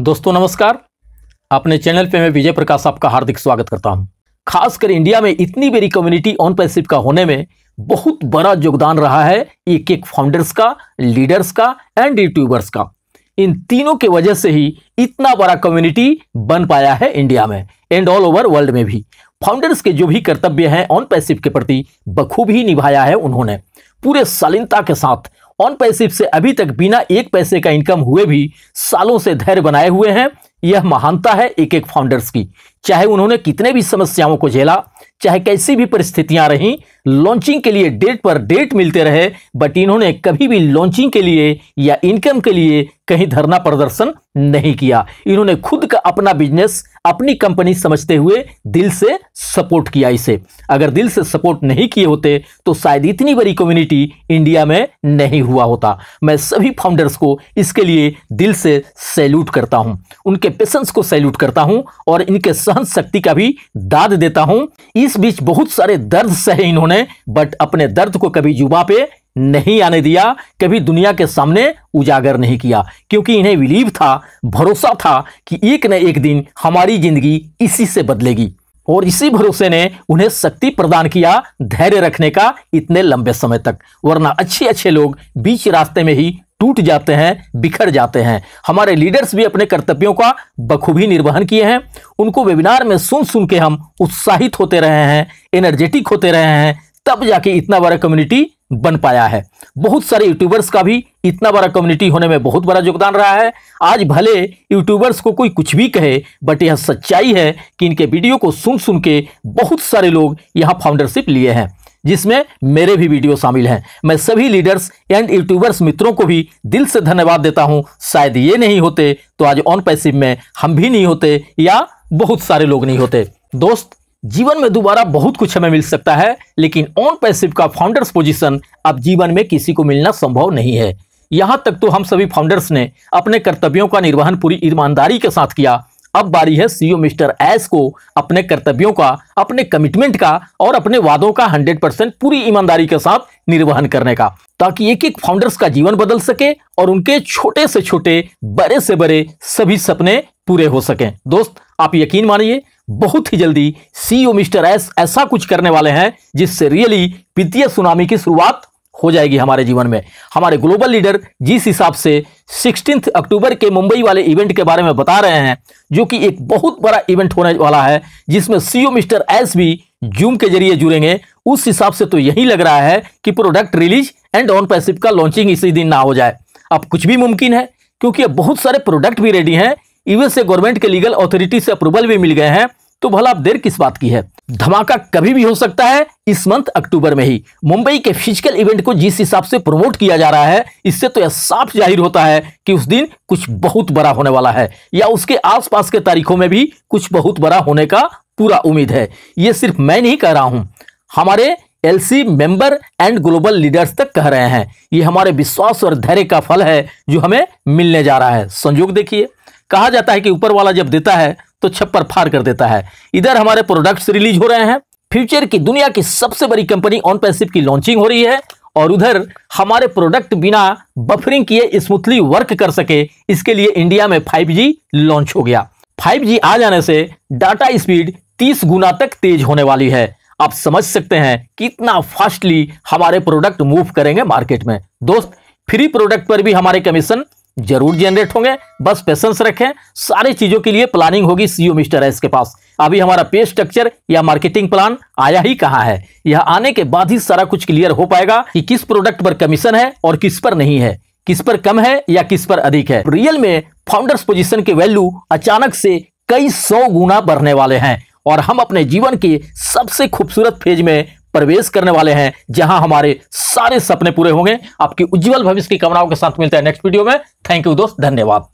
दोस्तों नमस्कार अपने चैनल पे मैं विजय प्रकाश आपका हार्दिक स्वागत करता हूं खासकर इंडिया में इतनी बड़ी कम्युनिटी ऑन पैसिव का होने में बहुत बड़ा योगदान रहा है एक एक फाउंडर्स का लीडर्स का एंड यूट्यूबर्स का इन तीनों के वजह से ही इतना बड़ा कम्युनिटी बन पाया है इंडिया में एंड ऑल ओवर वर्ल्ड में भी फाउंडर्स के जो भी कर्तव्य हैं ऑन पैसिव के प्रति बखूबी निभाया है उन्होंने पूरे शालीनता के साथ ऑन पैसिव से अभी तक बिना एक पैसे का इनकम हुए भी सालों से धैर्य बनाए हुए हैं यह महानता है एक एक फाउंडर्स की चाहे उन्होंने कितने भी समस्याओं को झेला चाहे कैसी भी परिस्थितियां रहीं लॉन्चिंग के लिए डेट पर डेट मिलते रहे बट इन्होंने कभी भी लॉन्चिंग के लिए या इनकम के लिए कहीं धरना प्रदर्शन नहीं किया इन्होंने खुद का अपना बिजनेस अपनी कंपनी समझते हुए दिल से सपोर्ट किया इसे अगर दिल से सपोर्ट नहीं किए होते तो शायद इतनी बड़ी कम्युनिटी इंडिया में नहीं हुआ होता मैं सभी फाउंडर्स को इसके लिए दिल से सैल्यूट करता हूं उनके पेशेंस को सैल्यूट करता हूं और इनके सहन शक्ति का भी दाद देता हूं इस बीच बहुत सारे दर्द सहे इन्होंने उन्होंने बट अपने दर्द को कभी युवा पे नहीं आने दिया कभी दुनिया के सामने उजागर नहीं किया क्योंकि इन्हें बिलीव था भरोसा था कि एक न एक दिन हमारी जिंदगी इसी से बदलेगी और इसी भरोसे ने उन्हें शक्ति प्रदान किया धैर्य रखने का इतने लंबे समय तक वरना अच्छे अच्छे लोग बीच रास्ते में ही टूट जाते हैं बिखर जाते हैं हमारे लीडर्स भी अपने कर्तव्यों का बखूबी निर्वहन किए हैं उनको वेबिनार में सुन सुन के हम उत्साहित होते रहे हैं एनर्जेटिक होते रहे हैं तब जाके इतना बड़ा कम्युनिटी बन पाया है बहुत सारे यूट्यूबर्स का भी इतना बड़ा कम्युनिटी होने में बहुत बड़ा योगदान रहा है आज भले यूट्यूबर्स को कोई कुछ भी कहे बट यह सच्चाई है कि इनके वीडियो को सुन सुन के बहुत सारे लोग यहाँ फाउंडरशिप लिए हैं जिसमें मेरे भी वीडियो शामिल हैं मैं सभी लीडर्स एंड यूट्यूबर्स मित्रों को भी दिल से धन्यवाद देता हूं शायद ये नहीं होते तो आज ऑन पैसिव में हम भी नहीं होते या बहुत सारे लोग नहीं होते दोस्त जीवन में दोबारा बहुत कुछ हमें मिल सकता है लेकिन ऑन पैसिव का फाउंडर्स पोजिशन अब जीवन में किसी को मिलना संभव नहीं है यहाँ तक तो हम सभी फाउंडर्स ने अपने कर्तव्यों का निर्वहन पूरी ईमानदारी के साथ किया अब बारी है सीईओ e मिस्टर एस को अपने कर्तव्यों का अपने कमिटमेंट का और अपने वादों का 100 परसेंट पूरी ईमानदारी के साथ निर्वहन करने का ताकि एक एक फाउंडर्स का जीवन बदल सके और उनके छोटे से छोटे बड़े से बड़े सभी सपने पूरे हो सके दोस्त आप यकीन मानिए बहुत ही जल्दी सीईओ e मिस्टर एस ऐसा कुछ करने वाले हैं जिससे रियली वित्तीय सुनामी की शुरुआत हो जाएगी हमारे जीवन में हमारे ग्लोबल लीडर जिस हिसाब से सिक्सटीन अक्टूबर के मुंबई वाले इवेंट के बारे में बता रहे हैं जो कि एक बहुत बड़ा इवेंट होने वाला है जिसमें सीईओ e मिस्टर एस भी जूम के जरिए जुड़ेंगे उस हिसाब से तो यही लग रहा है कि product release and OnPassive का लॉन्चिंग इसी दिन ना हो जाए अब कुछ भी मुमकिन है क्योंकि अब बहुत सारे प्रोडक्ट भी रेडी हैं से गवर्नमेंट के लीगल अथॉरिटी से अप्रूवल भी मिल गए हैं तो भला आप देर किस बात की है धमाका कभी भी हो सकता है इस मंथ अक्टूबर में ही मुंबई के फिजिकल इवेंट को जिस हिसाब से प्रमोट किया जा रहा है इससे तो यह साफ जाहिर होता है कि उस दिन कुछ बहुत बड़ा होने वाला है या उसके आसपास के तारीखों में भी कुछ बहुत बड़ा होने का पूरा उम्मीद है ये सिर्फ मैं नहीं कह रहा हूं हमारे LC member and global leaders तक कह रहे हैं ये हमारे विश्वास और धैर्य का फल है जो हमें मिलने जा रहा है संयोग देखिए कहा जाता है कि ऊपर वाला जब देता है तो छप्पर फार कर देता है इधर हमारे प्रोडक्ट्स रिलीज हो रहे हैं फ्यूचर की दुनिया की सबसे बड़ी कंपनी ऑन पैसिप की लॉन्चिंग हो रही है और उधर हमारे प्रोडक्ट बिना बफरिंग किए स्मूथली वर्क कर सके इसके लिए इंडिया में फाइव लॉन्च हो गया फाइव आ जाने से डाटा स्पीड तीस गुना तक तेज होने वाली है आप समझ सकते हैं कितना फास्टली हमारे प्रोडक्ट मूव करेंगे मार्केट में दोस्त फ्री प्रोडक्ट पर भी हमारे कमीशन जरूर जनरेट होंगे बस पेशेंस रखें सारी चीज़ों के लिए प्लानिंग होगी सीईओ मिस्टर एस के पास अभी हमारा पे स्ट्रक्चर या मार्केटिंग प्लान आया ही कहा है यह आने के बाद ही सारा कुछ क्लियर हो पाएगा कि किस प्रोडक्ट पर कमीशन है और किस पर नहीं है किस पर कम है या किस पर अधिक है रियल में फाउंडर्स पोजिशन के वैल्यू अचानक से कई सौ गुना बढ़ने वाले हैं और हम अपने जीवन के सबसे खूबसूरत फेज में प्रवेश करने वाले हैं जहां हमारे सारे सपने पूरे होंगे आपकी उज्जवल भविष्य की कामनाओं के साथ मिलते हैं नेक्स्ट वीडियो में थैंक यू दोस्त धन्यवाद